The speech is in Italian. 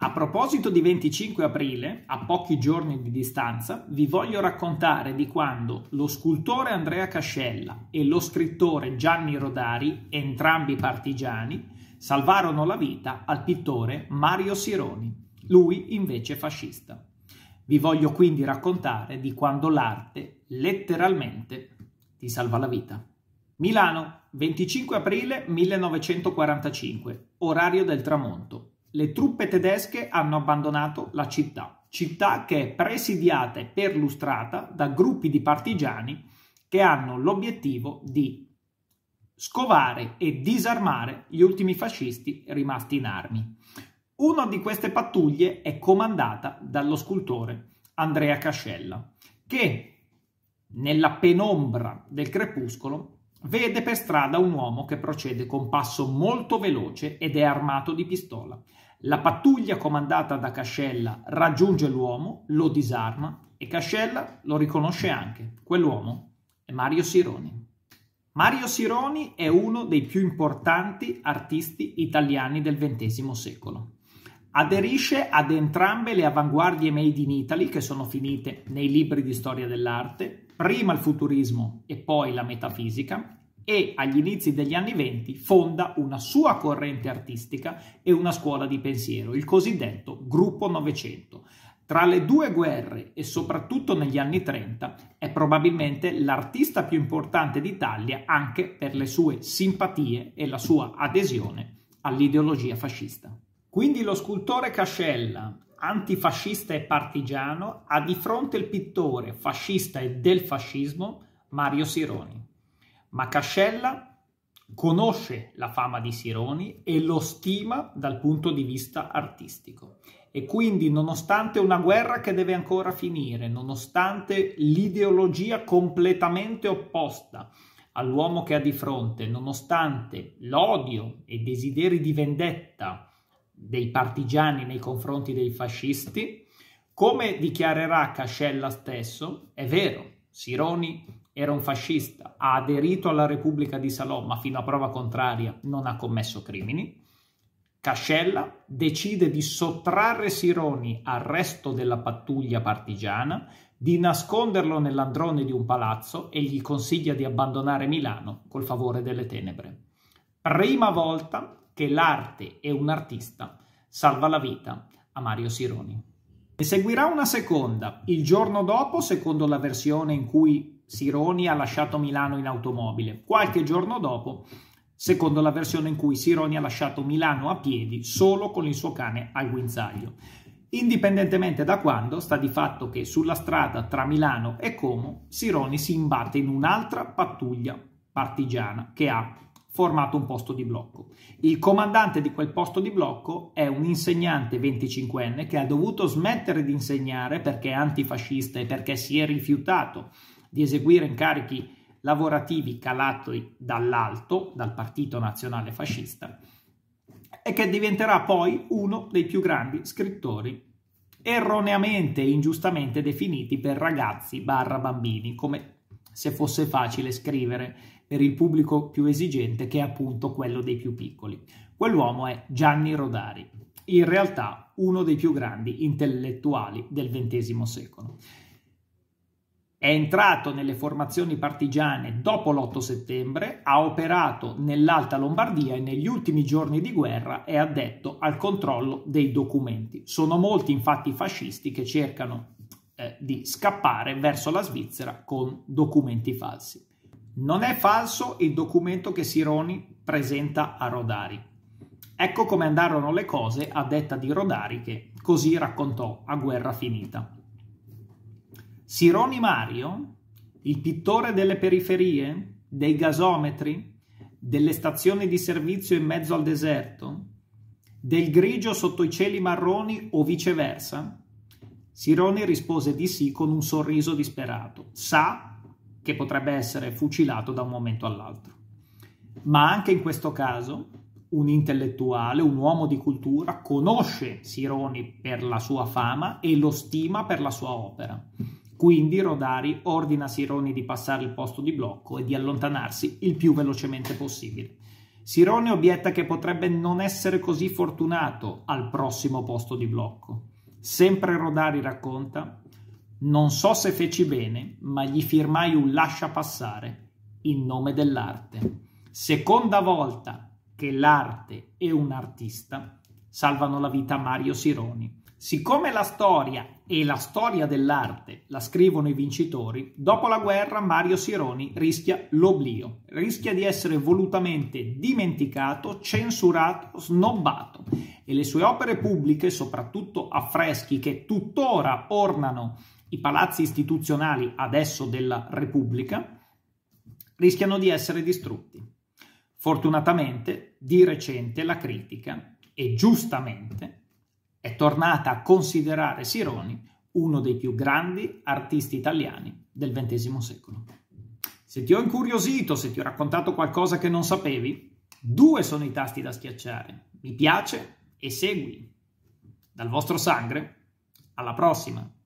A proposito di 25 aprile, a pochi giorni di distanza, vi voglio raccontare di quando lo scultore Andrea Cascella e lo scrittore Gianni Rodari, entrambi partigiani, salvarono la vita al pittore Mario Sironi, lui invece fascista. Vi voglio quindi raccontare di quando l'arte, letteralmente, ti salva la vita. Milano, 25 aprile 1945, orario del tramonto. Le truppe tedesche hanno abbandonato la città, città che è presidiata e perlustrata da gruppi di partigiani che hanno l'obiettivo di scovare e disarmare gli ultimi fascisti rimasti in armi. Una di queste pattuglie è comandata dallo scultore Andrea Cascella, che nella penombra del crepuscolo Vede per strada un uomo che procede con passo molto veloce ed è armato di pistola. La pattuglia comandata da Cascella raggiunge l'uomo, lo disarma e Cascella lo riconosce anche. Quell'uomo è Mario Sironi. Mario Sironi è uno dei più importanti artisti italiani del XX secolo. Aderisce ad entrambe le avanguardie made in Italy che sono finite nei libri di storia dell'arte, prima il futurismo e poi la metafisica e agli inizi degli anni venti fonda una sua corrente artistica e una scuola di pensiero, il cosiddetto Gruppo Novecento. Tra le due guerre e soprattutto negli anni 30 è probabilmente l'artista più importante d'Italia anche per le sue simpatie e la sua adesione all'ideologia fascista. Quindi lo scultore Cascella, antifascista e partigiano, ha di fronte il pittore fascista e del fascismo Mario Sironi. Ma Cascella conosce la fama di Sironi e lo stima dal punto di vista artistico. E quindi, nonostante una guerra che deve ancora finire, nonostante l'ideologia completamente opposta all'uomo che ha di fronte, nonostante l'odio e desideri di vendetta dei partigiani nei confronti dei fascisti, come dichiarerà Cascella stesso, è vero, Sironi era un fascista, ha aderito alla Repubblica di Salò, ma fino a prova contraria non ha commesso crimini. Cascella decide di sottrarre Sironi al resto della pattuglia partigiana, di nasconderlo nell'androne di un palazzo e gli consiglia di abbandonare Milano col favore delle tenebre. Prima volta che l'arte e un artista salva la vita a Mario Sironi. Ne seguirà una seconda, il giorno dopo, secondo la versione in cui Sironi ha lasciato Milano in automobile, qualche giorno dopo, secondo la versione in cui Sironi ha lasciato Milano a piedi solo con il suo cane al guinzaglio. Indipendentemente da quando, sta di fatto che sulla strada tra Milano e Como, Sironi si imbatte in un'altra pattuglia partigiana che ha formato un posto di blocco. Il comandante di quel posto di blocco è un insegnante 25enne che ha dovuto smettere di insegnare perché è antifascista e perché si è rifiutato di eseguire incarichi lavorativi calati dall'alto, dal Partito Nazionale Fascista, e che diventerà poi uno dei più grandi scrittori erroneamente e ingiustamente definiti per ragazzi barra bambini come se fosse facile scrivere per il pubblico più esigente che è appunto quello dei più piccoli. Quell'uomo è Gianni Rodari, in realtà uno dei più grandi intellettuali del XX secolo. È entrato nelle formazioni partigiane dopo l'8 settembre, ha operato nell'Alta Lombardia e negli ultimi giorni di guerra è addetto al controllo dei documenti. Sono molti infatti i fascisti che cercano eh, di scappare verso la Svizzera con documenti falsi. Non è falso il documento che Sironi presenta a Rodari. Ecco come andarono le cose a detta di Rodari che così raccontò a guerra finita. Sironi Mario, il pittore delle periferie, dei gasometri, delle stazioni di servizio in mezzo al deserto, del grigio sotto i cieli marroni o viceversa, Sironi rispose di sì con un sorriso disperato. Sa che potrebbe essere fucilato da un momento all'altro. Ma anche in questo caso un intellettuale, un uomo di cultura, conosce Sironi per la sua fama e lo stima per la sua opera. Quindi Rodari ordina a Sironi di passare il posto di blocco e di allontanarsi il più velocemente possibile. Sironi obietta che potrebbe non essere così fortunato al prossimo posto di blocco. Sempre Rodari racconta, non so se feci bene, ma gli firmai un lascia passare in nome dell'arte. Seconda volta che l'arte e un artista salvano la vita a Mario Sironi. Siccome la storia e la storia dell'arte la scrivono i vincitori, dopo la guerra Mario Sironi rischia l'oblio, rischia di essere volutamente dimenticato, censurato, snobbato e le sue opere pubbliche, soprattutto affreschi che tuttora ornano i palazzi istituzionali adesso della Repubblica, rischiano di essere distrutti. Fortunatamente, di recente la critica, e giustamente, è tornata a considerare Sironi uno dei più grandi artisti italiani del XX secolo. Se ti ho incuriosito, se ti ho raccontato qualcosa che non sapevi, due sono i tasti da schiacciare, mi piace e segui. Dal vostro sangue, alla prossima!